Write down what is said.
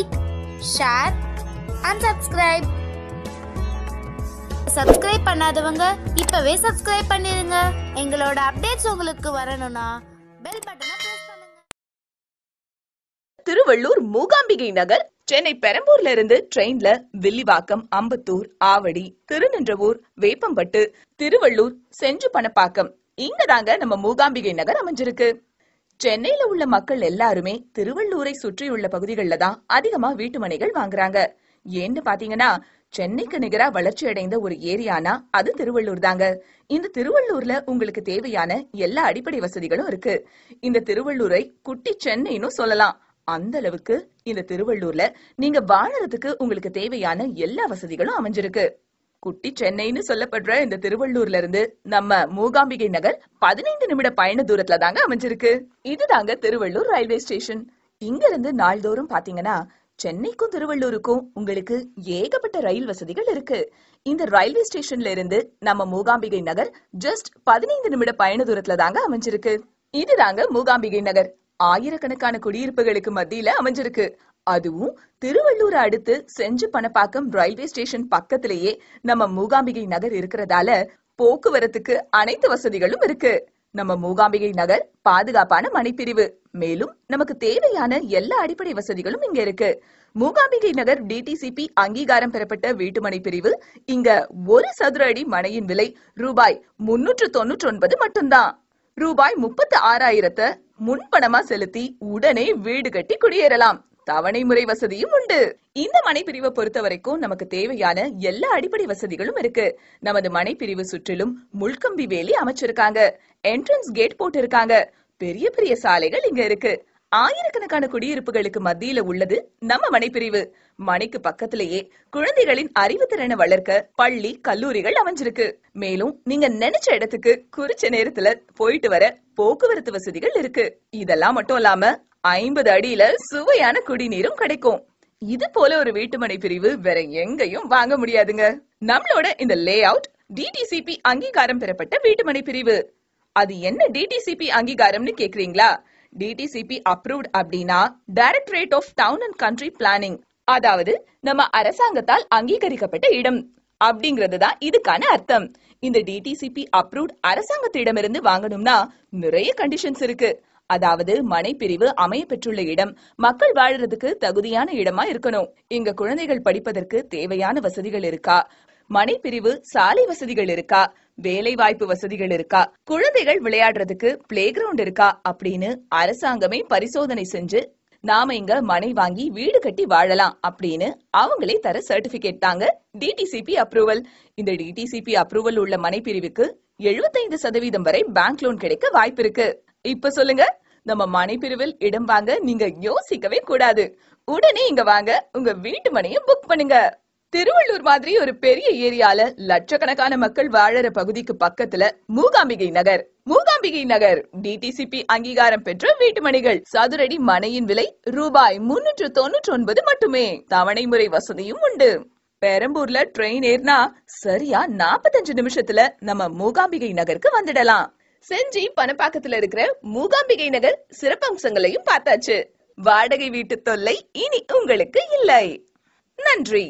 like, share and subscribe. Subscribe பண்ணாதவங்க இப்பவே subscribe பண்ணிருங்க எங்களோட அப்டேட்ஸ் உங்களுக்கு வரணும்னா பெல் பட்டனை திருவள்ளூர் மூகாம்பிகை நகர் சென்னை பெரம்பூர்ல இருந்து ட்ரெயின்ல வில்லிவாக்கம் அம்பத்தூர் ஆவடி திருநின்றவூர் வேப்பம்பட்டு திருவள்ளூர் செஞ்சு பணப்பாக்கம் இங்கதாங்க நம்ம மூகாம்பிகை நகர் அமைஞ்சிருக்கு சென்னையில உள்ள மக்கள் எல்லாருமே திருவள்ளூரை சுற்றியுள்ள பகுதிகளில் தான் அதிகமா வீட்டுமனைகள் வாங்குறாங்க ஏன்னு பாத்தீங்கன்னா சென்னைக்கு நிகரா வளர்ச்சி அடைந்த ஒரு ஏரியானா அது திருவள்ளூர் தாங்க இந்த திருவள்ளூர்ல உங்களுக்கு தேவையான எல்லா அடிப்படை வசதிகளும் இருக்கு இந்த திருவள்ளூரை குட்டி சென்னைன்னு சொல்லலாம் அந்த அளவுக்கு இந்த திருவள்ளூர்ல நீங்க வாழறதுக்கு உங்களுக்கு தேவையான எல்லா வசதிகளும் அமைஞ்சிருக்கு குட்டி சென்னைன்னு சொல்லப்படுற இந்த திருவள்ளூர்ல இருந்து நம்ம மூகாம்பிகை நகர் பதினைந்து நிமிட பயண தூரத்துல தாங்க அமைஞ்சிருக்கு இது தாங்க திருவள்ளூர் ரயில்வே ஸ்டேஷன் இங்க இருந்து நாள்தோறும் பாத்தீங்கன்னா சென்னைக்கும் திருவள்ளூருக்கும் உங்களுக்கு ஏகப்பட்ட ரயில் வசதிகள் இருக்கு இந்த ரயில்வே ஸ்டேஷன்ல இருந்து நம்ம மூகாம்பிகை நகர் ஜஸ்ட் பதினைந்து நிமிட பயண தூரத்துல தாங்க அமைஞ்சிருக்கு இது தாங்க மூகாம்பிகை நகர் ஆயிரக்கணக்கான குடியிருப்புகளுக்கு மத்தியில அமைஞ்சிருக்கு அதுவும் திருவள்ளூர் அடுத்து செஞ்சு பணப்பாக்கம் ரயில்வே ஸ்டேஷன் பக்கத்திலேயே நம்ம மூகாம்பிகை நகர் இருக்கிறதால போக்குவரத்துக்கு அனைத்து வசதிகளும் இருக்கு நம்ம மூகாம்பிகை நகர் பாதுகாப்பான மணிப்பிரிவு மேலும் நமக்கு தேவையான எல்லா அடிப்படை வசதிகளும் இங்க இருக்கு மூகாம்பிகை நகர் டிடிசிபி அங்கீகாரம் பெறப்பட்ட வீட்டுமனை பிரிவு இங்க ஒரு சதுர அடி மனையின் விலை ரூபாய் முன்னூற்று தொன்னூற்று ஒன்பது மட்டும்தான் ரூபாய் முப்பத்து ஆறாயிரத்தை முன்பணமா செலுத்தி உடனே வீடு கட்டி குடியேறலாம் தவணை முறை வசதியும் உண்டு இந்த மனைப்பிரிவை பொறுத்த வரைக்கும் நமக்கு தேவையான எல்லா அடிப்படை வசதிகளும் இருக்கு நமது மனைப்பிரிவு சுற்றிலும் முள்கம்பி வேலி அமைச்சிருக்காங்க என்ட்ரன்ஸ் கேட் போட்டு இருக்காங்க பெரிய பெரிய சாலைகள் இங்க இருக்கு ஆயிரக்கணக்கான குடியிருப்புகளுக்கு மத்தியில உள்ளது நம்ம மனைப்பிரிவு மனைக்கு பக்கத்திலேயே குழந்தைகளின் அறிவுத்திறனை வளர்க்க பள்ளி கல்லூரிகள் அமைஞ்சிருக்கு மேலும் நீங்க நினைச்ச இடத்துக்கு குறிச்ச நேரத்துல போயிட்டு வர போக்குவரத்து வசதிகள் இருக்கு இதெல்லாம் மட்டும் இல்லாம ஐம்பது அடியில சுவையான குடிநீரும் கிடைக்கும் இது போல ஒரு வீட்டுமனை பிரிவு வேற எங்கேயும் வாங்க முடியாதுங்க நம்மளோட இந்த லே அவுட் டிடிசிபி அங்கீகாரம் பெறப்பட்ட வீட்டுமனை பிரிவு அது என்ன டிடிசிபி அங்கீகாரம்னு கேக்குறீங்களா டிடிசிபி அப்ரூவ்ட் அப்படின்னா directorate of town and country planning அதாவது நம்ம அரசாங்கத்தால் அங்கீகரிக்கப்பட்ட இடம் அப்படிங்கிறது தான் இதுக்கான அர்த்தம் இந்த டிடிசிபி அப்ரூவ்ட் அரசாங்கத்திடமிருந்து வாங்கணும்னா நிறைய கண்டிஷன்ஸ் இருக்கு அதாவது மனைப்பிரிவு அமைய பெற்றுள்ள இடம் மக்கள் வாழறதுக்கு தகுதியான இடமா இருக்கணும் இங்க குழந்தைகள் படிப்பதற்கு தேவையான வசதிகள் இருக்கா மனைப்பிரிவு சாலை வசதிகள் இருக்கா வேலை வாய்ப்பு வசதிகள் இருக்கா குழந்தைகள் விளையாடுறதுக்கு பிளே கிரவுண்ட் இருக்கா அப்படின்னு அரசாங்கமே பரிசோதனை செஞ்சு நாம இங்க மனை வாங்கி வீடு கட்டி வாழலாம் அப்படின்னு அவங்களே தர சர்டிபிகேட் தாங்க டிடிசிபி அப்ரூவல் இந்த டிடிசிபி அப்ரூவல் உள்ள மனைப்பிரிவுக்கு எழுபத்தைந்து சதவீதம் வரை பேங்க் லோன் கிடைக்க வாய்ப்பு இருக்கு இப்ப சொல்லுங்க நம்ம மனைப்பிரிவில் இடம் வாங்க நீங்க யோசிக்கவே கூடாது உடனே இங்க வாங்க உங்க வீட்டு மனையை புக் பண்ணுங்க திருவள்ளூர் மாதிரி ஒரு பெரிய ஏரியால லட்சக்கணக்கான மக்கள் வாழற பகுதிக்கு பக்கத்துல மூகாம்பிகை நகர் மூகாம்பிகை நகர் டிடிசிபி அங்கீகாரம் பெற்ற வீட்டு சதுரடி மனையின் விலை ரூபாய் முன்னூற்று தொன்னூற்று ஒன்பது மட்டுமே தவணை முறை வசதியும் உண்டு பெரம்பூர்ல ட்ரெயின் ஏறினா சரியா நாப்பத்தஞ்சு நிமிஷத்துல நம்ம மூகாம்பிகை நகருக்கு வந்துடலாம் செஞ்சி பணப்பாக்கத்துல இருக்கிற மூகாம்பிகை நகர் சிறப்பம்சங்களையும் பார்த்தாச்சு வாடகை வீட்டு தொல்லை இனி உங்களுக்கு இல்லை நன்றி